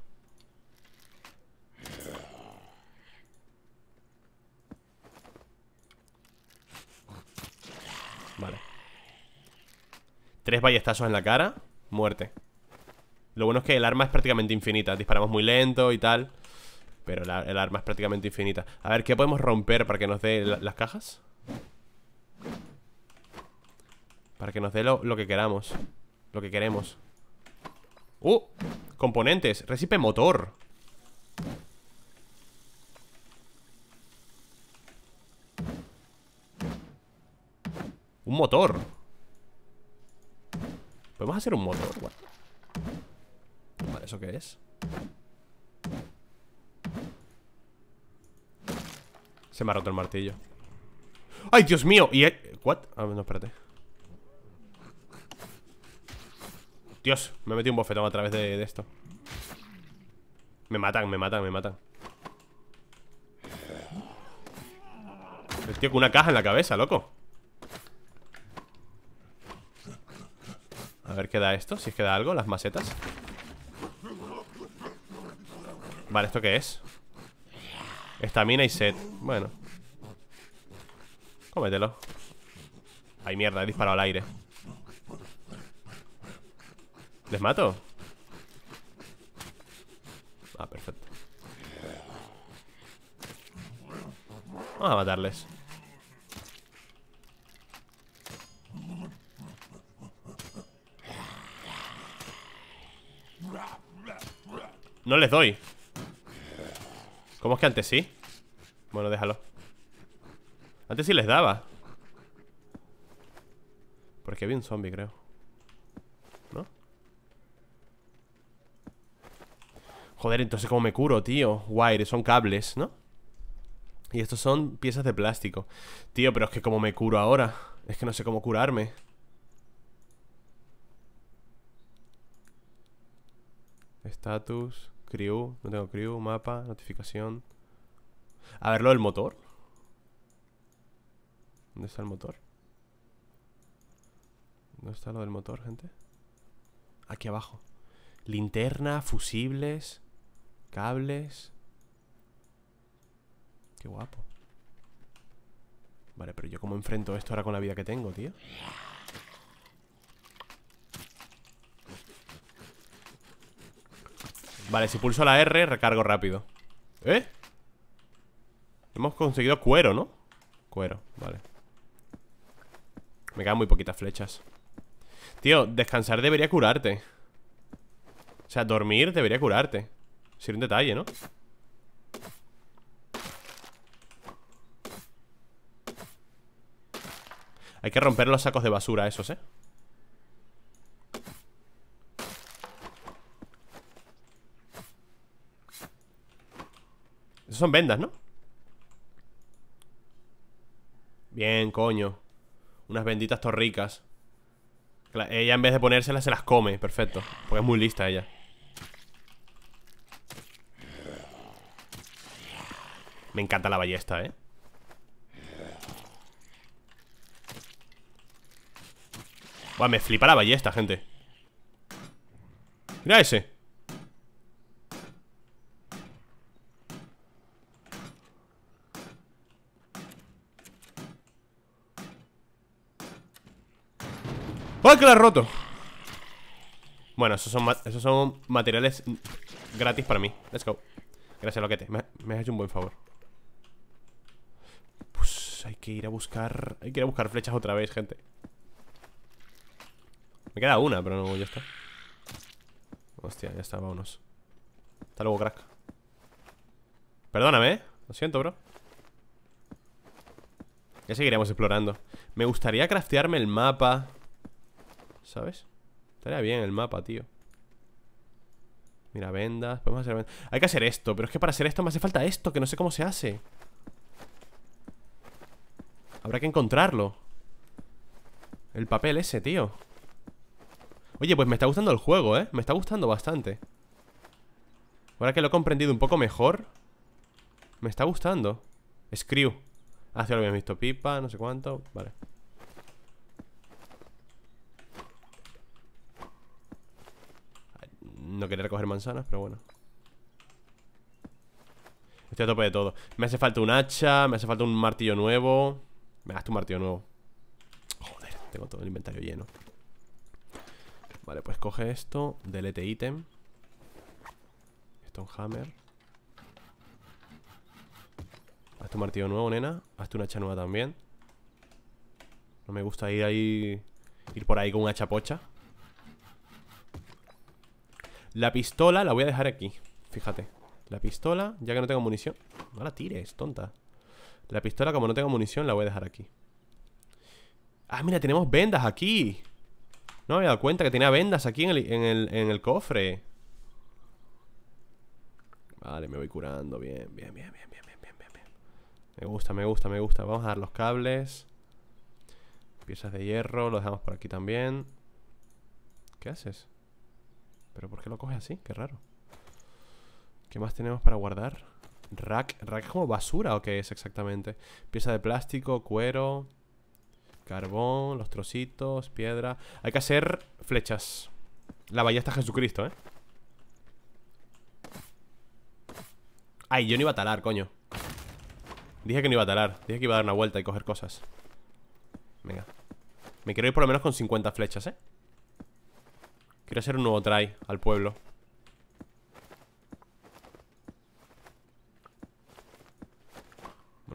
Vale. Tres ballestazos en la cara. Muerte. Lo bueno es que el arma es prácticamente infinita. Disparamos muy lento y tal. Pero el arma es prácticamente infinita. A ver, ¿qué podemos romper para que nos dé las cajas? Para que nos dé lo que queramos. Lo que queremos. ¡Uh! Componentes, recipe motor Un motor Podemos hacer un motor Vale, ¿eso qué es? Se me ha roto el martillo ¡Ay, Dios mío! ¿Y el... ¿What? Ah, no, espérate Dios, me he metido un bofetón a través de, esto Me matan, me matan, me matan El tío con una caja en la cabeza, loco A ver qué da esto, si es que da algo, las macetas Vale, ¿esto qué es? Estamina y set, bueno Cómetelo Ay, mierda, he disparado al aire ¿Les mato? Ah, perfecto Vamos a matarles No les doy ¿Cómo es que antes sí? Bueno, déjalo Antes sí les daba Porque había un zombie, creo Joder, entonces ¿cómo me curo, tío? Wire, son cables, ¿no? Y estos son piezas de plástico Tío, pero es que ¿cómo me curo ahora? Es que no sé cómo curarme Status, crew, no tengo crew, mapa, notificación A ver, lo del motor ¿Dónde está el motor? ¿Dónde está lo del motor, gente? Aquí abajo Linterna, fusibles Cables. Qué guapo. Vale, pero yo cómo enfrento esto ahora con la vida que tengo, tío. Vale, si pulso la R, recargo rápido. ¿Eh? Hemos conseguido cuero, ¿no? Cuero, vale. Me quedan muy poquitas flechas. Tío, descansar debería curarte. O sea, dormir debería curarte un detalle, ¿no? Hay que romper los sacos de basura esos, ¿eh? Esos son vendas, ¿no? Bien, coño Unas benditas torricas Ella en vez de ponérselas se las come Perfecto Porque es muy lista ella Me encanta la ballesta, ¿eh? Buah, me flipa la ballesta, gente Mira ese ¡Ay, que la he roto! Bueno, esos son, esos son materiales gratis para mí Let's go Gracias, Loquete Me, me has hecho un buen favor hay que ir a buscar... Hay que ir a buscar flechas otra vez, gente Me queda una, pero no, ya está Hostia, ya está, vámonos Hasta luego, crack Perdóname, ¿eh? Lo siento, bro Ya seguiremos explorando Me gustaría craftearme el mapa ¿Sabes? Estaría bien el mapa, tío Mira, vendas Podemos hacer vendas Hay que hacer esto Pero es que para hacer esto me hace falta esto Que no sé cómo se hace Habrá que encontrarlo El papel ese, tío Oye, pues me está gustando el juego, ¿eh? Me está gustando bastante Ahora que lo he comprendido un poco mejor Me está gustando Screw Hace ah, lo habíamos visto pipa, no sé cuánto Vale No quería recoger manzanas, pero bueno Estoy a tope de todo Me hace falta un hacha Me hace falta un martillo nuevo me haz tu martillo nuevo. Joder, tengo todo el inventario lleno. Vale, pues coge esto. Delete ítem. Stonehammer. Haz tu martillo nuevo, nena. Hazte una hacha nueva también. No me gusta ir ahí. Ir por ahí con una chapocha. La pistola la voy a dejar aquí. Fíjate. La pistola, ya que no tengo munición. No la tires, tonta. La pistola, como no tengo munición, la voy a dejar aquí. Ah, mira, tenemos vendas aquí. No me había dado cuenta que tenía vendas aquí en el, cofre. Vale, me voy curando. Bien, bien, bien, bien, bien, bien, bien, bien. Me gusta, me gusta, me gusta. Vamos a dar los cables. Piezas de hierro, lo dejamos por aquí también. ¿Qué haces? ¿Pero por qué lo coges así? Qué raro. ¿Qué más tenemos para guardar? Rack. ¿Rack es como basura o qué es exactamente? Pieza de plástico, cuero, carbón, los trocitos, piedra. Hay que hacer flechas. La ballesta Jesucristo, ¿eh? Ay, yo no iba a talar, coño. Dije que no iba a talar. Dije que iba a dar una vuelta y coger cosas. Venga. Me quiero ir por lo menos con 50 flechas, ¿eh? Quiero hacer un nuevo try al pueblo.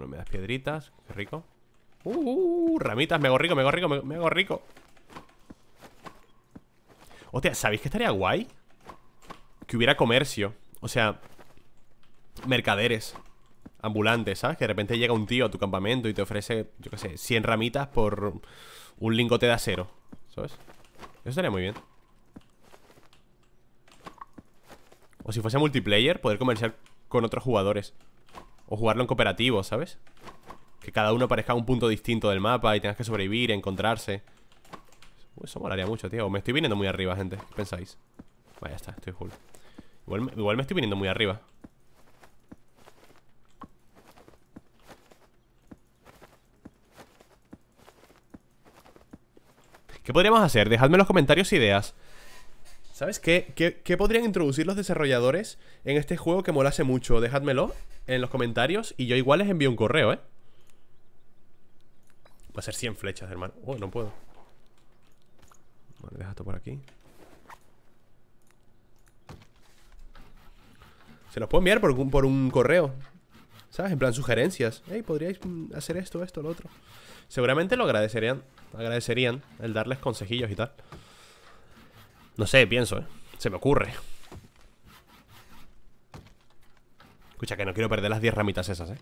me das piedritas, qué rico uh, ramitas, me hago rico, me hago rico, me, hago rico Hostia, ¿sabéis que estaría guay? Que hubiera comercio O sea, mercaderes ambulantes, ¿sabes? Que de repente llega un tío a tu campamento y te ofrece, yo qué sé, 100 ramitas por un lingote de acero, ¿sabes? Eso estaría muy bien. O si fuese multiplayer, poder comerciar con otros jugadores. O jugarlo en cooperativo, ¿sabes? Que cada uno aparezca un punto distinto del mapa Y tengas que sobrevivir, encontrarse eso molaría mucho, tío Me estoy viniendo muy arriba, gente ¿Qué pensáis? Vaya, está, estoy full igual, igual me estoy viniendo muy arriba ¿Qué podríamos hacer? Dejadme en los comentarios ideas ¿Sabes qué, qué, podrían introducir los desarrolladores en este juego que molase mucho? Dejádmelo en los comentarios y yo igual les envío un correo, ¿eh? Va a ser 100 flechas, hermano. Oh, no puedo. Vale, deja esto por aquí. Se los puedo enviar por, un, por un correo. ¿Sabes? En plan sugerencias. Hey, podríais mm, hacer esto, esto, lo otro. Seguramente lo agradecerían. Agradecerían el darles consejillos y tal. No sé, pienso, ¿eh? Se me ocurre. Escucha, que no quiero perder las 10 ramitas esas, ¿eh?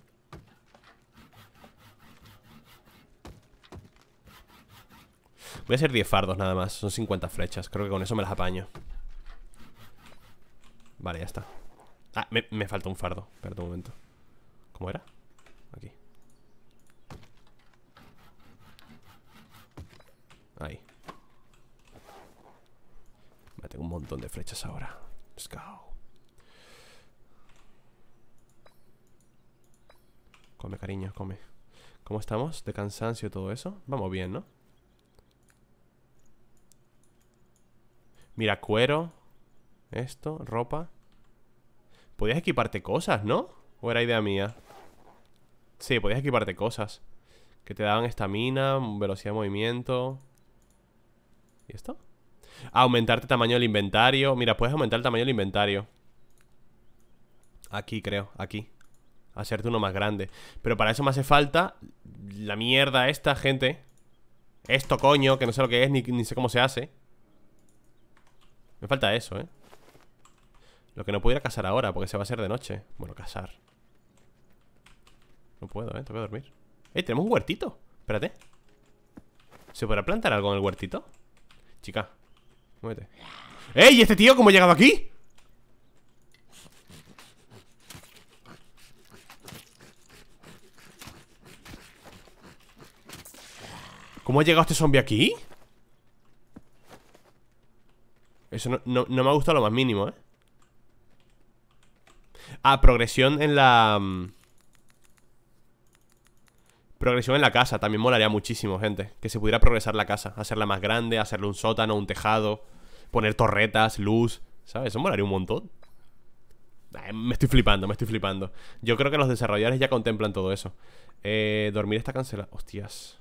Voy a hacer 10 fardos nada más. Son 50 flechas. Creo que con eso me las apaño. Vale, ya está. Ah, me, falta un fardo. Espera un momento. ¿Cómo era? Aquí. Ahí. Me tengo un montón de flechas ahora. Come, cariño, come. ¿Cómo estamos? ¿De cansancio y todo eso? Vamos bien, ¿no? Mira, cuero. Esto, ropa. Podías equiparte cosas, ¿no? ¿O era idea mía? Sí, podías equiparte cosas. Que te daban estamina, velocidad de movimiento. ¿Y esto? Aumentarte tamaño del inventario. Mira, puedes aumentar el tamaño del inventario. Aquí, creo, aquí. Hacerte uno más grande. Pero para eso me hace falta la mierda esta, gente. Esto, coño, que no sé lo que es, ni, ni sé cómo se hace. Me falta eso, ¿eh? Lo que no pudiera cazar ahora, porque se va a hacer de noche. Bueno, cazar No puedo, ¿eh? Tengo que dormir. ¡Eh! Tenemos un huertito. Espérate. ¿Se podrá plantar algo en el huertito? Chica. ¡Ey! ¿Y este tío cómo ha llegado aquí? ¿Cómo ha llegado este zombie aquí? Eso no, no me ha gustado lo más mínimo, ¿eh? Ah, progresión en la... Mm, Progresión en la casa, también molaría muchísimo, gente. Que se pudiera progresar la casa, hacerla más grande, hacerle un sótano, un tejado, poner torretas, luz, ¿sabes? Eso molaría un montón. me estoy flipando, me estoy flipando. Yo creo que los desarrolladores ya contemplan todo eso. Eh, dormir está cancelado. Hostias.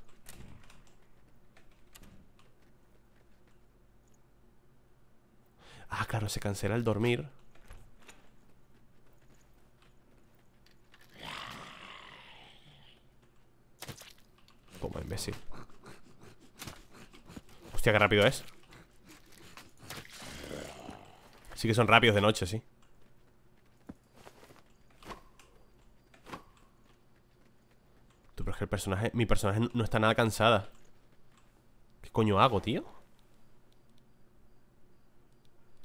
Ah, claro, se cancela el dormir. Toma, imbécil Hostia, qué rápido es Sí que son rápidos de noche, sí Tú, pero es que el personaje Mi personaje no está nada cansada ¿Qué coño hago, tío?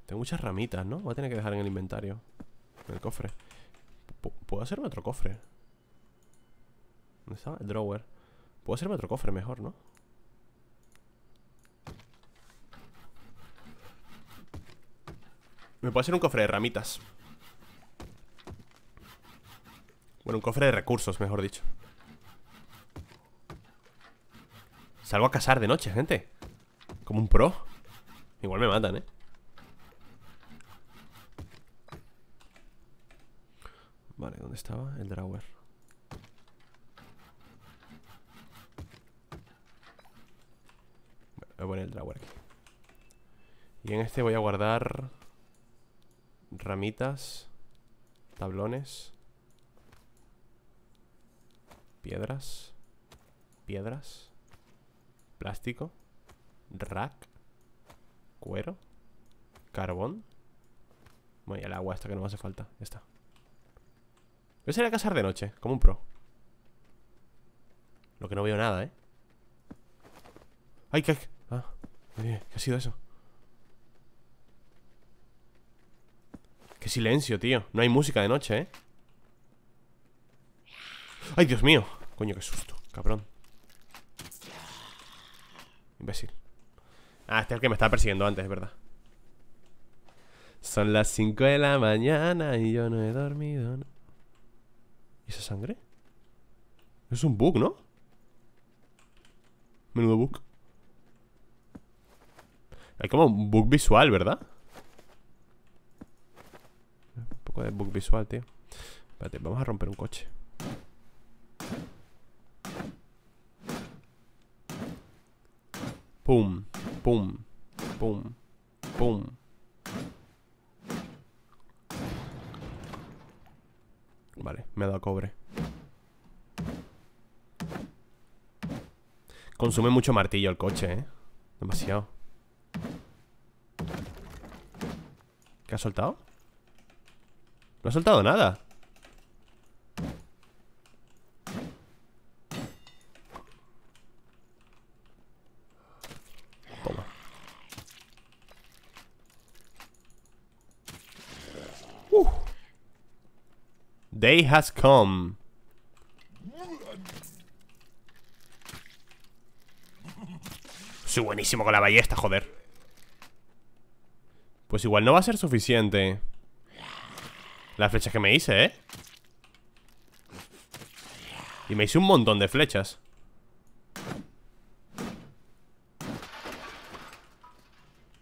Tengo muchas ramitas, ¿no? Voy a tener que dejar en el inventario En el cofre ¿Puedo hacerme otro cofre? ¿Dónde está? El drawer Puedo hacerme otro cofre mejor, ¿no? Me puedo hacer un cofre de ramitas Bueno, un cofre de recursos, mejor dicho Salgo a cazar de noche, gente Como un pro Igual me matan, ¿eh? Vale, ¿dónde estaba? El drawer Voy a poner el drawer aquí. Y en este voy a guardar ramitas, tablones, piedras, piedras, plástico, rack, cuero, carbón. Bueno, y el agua esta que no me hace falta. Ya está. Voy a casar de noche, como un pro. Lo que no veo nada, ¿eh? ¡Ay, qué ¿Qué ha sido eso? Qué silencio, tío No hay música de noche, ¿eh? ¡Ay, Dios mío! Coño, qué susto, cabrón Imbécil Ah, este es el que me estaba persiguiendo antes, es verdad Son las 5 de la mañana Y yo no he dormido no. ¿Y esa sangre? Es un bug, ¿no? Menudo bug hay como un bug visual, ¿verdad? Un poco de bug visual, tío Espérate, vamos a romper un coche Pum, pum, pum, pum Vale, me ha dado cobre Consume mucho martillo el coche, eh Demasiado ¿Qué ha soltado? No ha soltado nada Toma uh. Day has come Soy buenísimo con la ballesta, joder pues igual no va a ser suficiente Las flechas que me hice, ¿eh? Y me hice un montón de flechas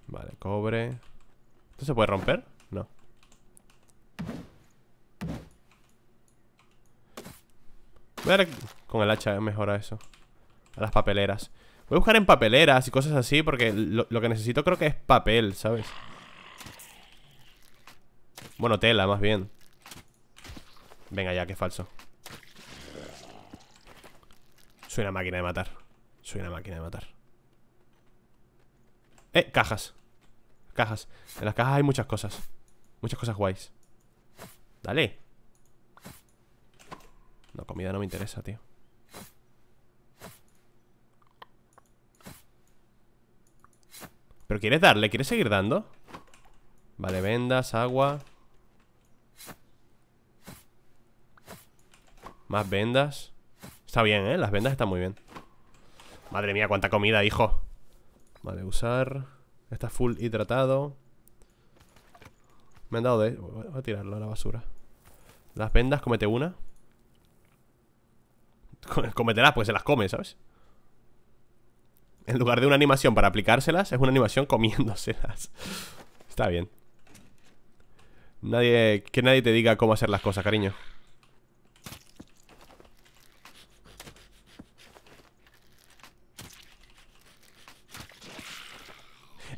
Vale, cobre ¿Esto se puede romper? No Voy a ver con el hacha mejora eso A las papeleras Voy a buscar en papeleras y cosas así Porque lo que necesito creo que es papel, ¿sabes? Bueno, tela, más bien Venga ya, que falso Soy una máquina de matar Soy una máquina de matar Eh, cajas Cajas En las cajas hay muchas cosas Muchas cosas guays Dale No, comida no me interesa, tío ¿Pero quieres darle? ¿Quieres seguir dando? Vale, vendas, agua Más vendas Está bien, ¿eh? Las vendas están muy bien Madre mía, cuánta comida, hijo Vale, usar Está full hidratado Me han dado de... Voy a tirarlo a la basura Las vendas, comete una *laughs* las pues se las come, ¿sabes? En lugar de una animación para aplicárselas Es una animación comiéndoselas *laughs* Está bien Nadie... Que nadie te diga cómo hacer las cosas, cariño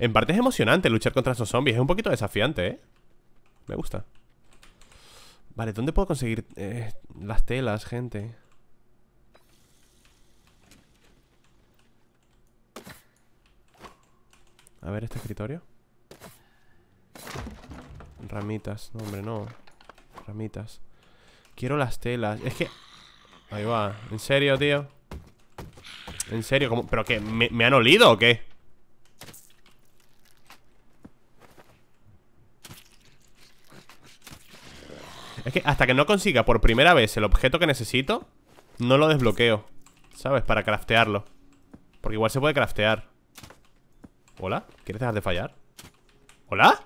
En parte es emocionante luchar contra esos zombies. Es un poquito desafiante, ¿eh? Me gusta. Vale, ¿dónde puedo conseguir eh, las telas, gente? A ver, este escritorio. Ramitas. No, hombre, no. Ramitas. Quiero las telas. Es que... Ahí va. ¿En serio, tío? ¿En serio? ¿como? ¿Pero qué? ¿Me, ¿Me han olido o qué? Es que hasta que no consiga por primera vez el objeto que necesito, no lo desbloqueo. ¿Sabes? Para craftearlo. Porque igual se puede craftear. ¿Hola? ¿Quieres dejar de fallar? ¿Hola?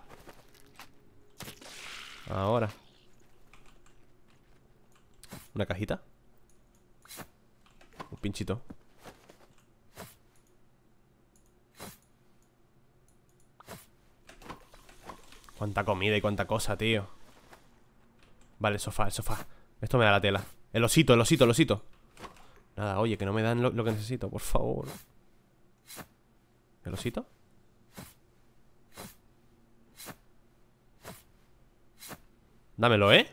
Ahora. ¿Una cajita? Un pinchito. Cuánta comida y cuánta cosa, tío. Vale, sofá, el sofá Esto me da la tela El osito, el osito, el osito Nada, oye, que no me dan lo, que necesito, por favor ¿El osito? Dámelo, ¿eh?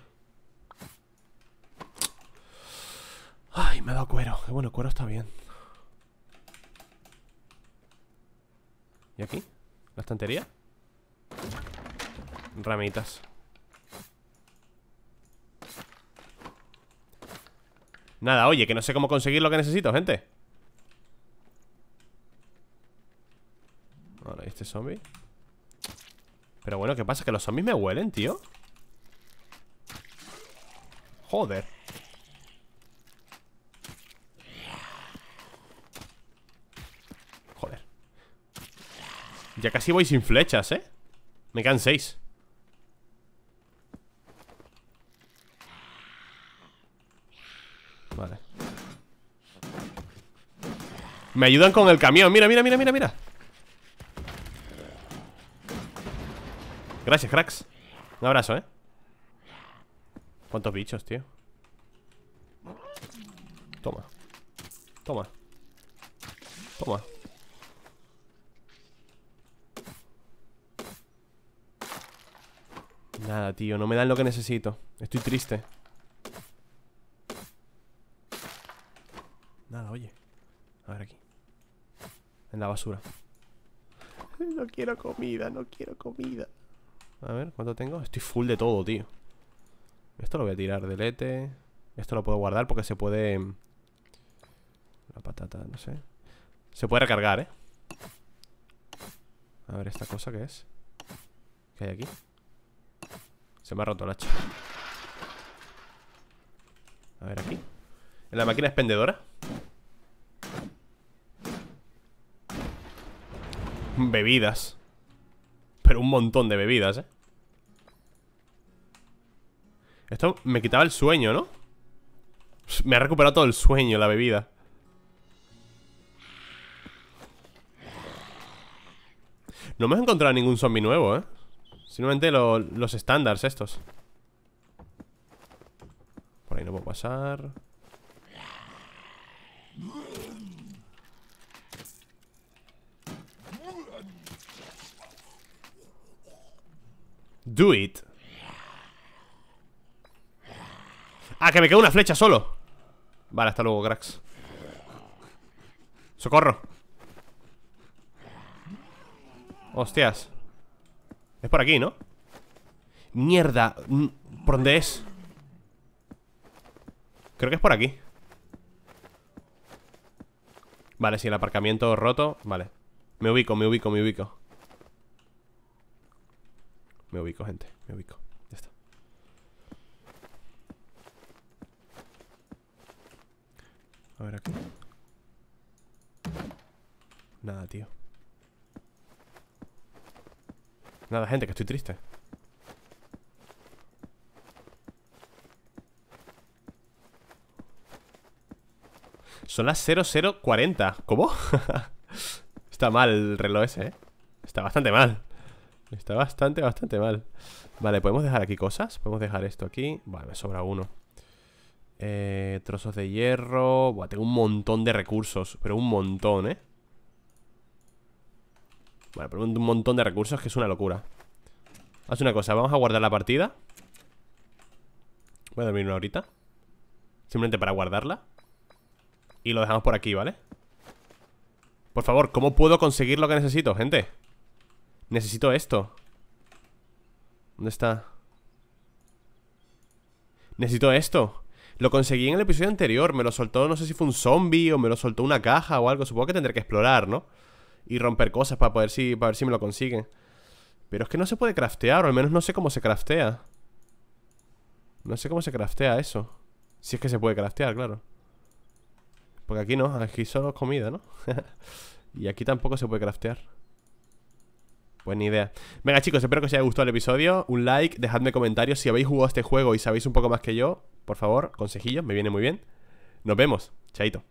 Ay, me ha dado cuero Qué bueno, cuero está bien ¿Y aquí? ¿La estantería? Ramitas Nada, oye, que no sé cómo conseguir lo que necesito, gente Vale, este zombie Pero bueno, ¿qué pasa? ¿Que los zombies me huelen, tío? Joder Joder Ya casi voy sin flechas, ¿eh? Me quedan seis Me ayudan con el camión. Mira, mira, mira, mira, mira. Gracias, cracks. Un abrazo, ¿eh? ¿Cuántos bichos, tío? Toma. Toma. Toma. Nada, tío, no me dan lo que necesito Estoy triste Nada, oye A ver aquí en la basura *laughs* No quiero comida, no quiero comida A ver, ¿cuánto tengo? Estoy full de todo, tío Esto lo voy a tirar lete Esto lo puedo guardar porque se puede mm, La patata, no sé Se puede recargar, eh A ver, ¿esta cosa qué es? ¿Qué hay aquí? Se me ha roto el hacha A ver, aquí En la máquina expendedora Bebidas Pero un montón de bebidas, eh Esto me quitaba el sueño, ¿no? Me ha recuperado todo el sueño la bebida No me he encontrado ningún zombie nuevo, eh Simplemente los estándares estos Por ahí no puedo pasar Do it Ah, que me queda una flecha solo Vale, hasta luego, cracks Socorro Hostias Es por aquí, ¿no? Mierda mm, ¿Por dónde es? Creo que es por aquí Vale, si el aparcamiento roto Vale Me ubico, me ubico, me ubico me ubico, gente. Me ubico. Ya está. A ver aquí. Nada, tío. Nada, gente, que estoy triste. Son las 0040. ¿Cómo? *laughs* Está mal el reloj ese, ¿eh? Está bastante mal. Está bastante, bastante mal Vale, ¿podemos dejar aquí cosas? Podemos dejar esto aquí Vale, me sobra uno eh, Trozos de hierro Buah, tengo un montón de recursos Pero un montón, ¿eh? Vale, pero un montón de recursos que es una locura Haz una cosa, vamos a guardar la partida Voy a dormir una horita Simplemente para guardarla Y lo dejamos por aquí, ¿vale? Por favor, ¿cómo puedo conseguir lo que necesito, gente? Necesito esto ¿Dónde está? Necesito esto Lo conseguí en el episodio anterior Me lo soltó, no sé si fue un zombie O me lo soltó una caja o algo Supongo que tendré que explorar, ¿no? Y romper cosas para, poder si, para ver si me lo consiguen Pero es que no se puede craftear O al menos no sé cómo se craftea No sé cómo se craftea eso Si es que se puede craftear, claro Porque aquí no, aquí solo es comida, ¿no? *laughs* y aquí tampoco se puede craftear Buena idea. Venga, chicos, espero que os haya gustado el episodio. Un like, dejadme comentarios. Si habéis jugado este juego y sabéis un poco más que yo, por favor, consejillo, me viene muy bien. Nos vemos. Chaito.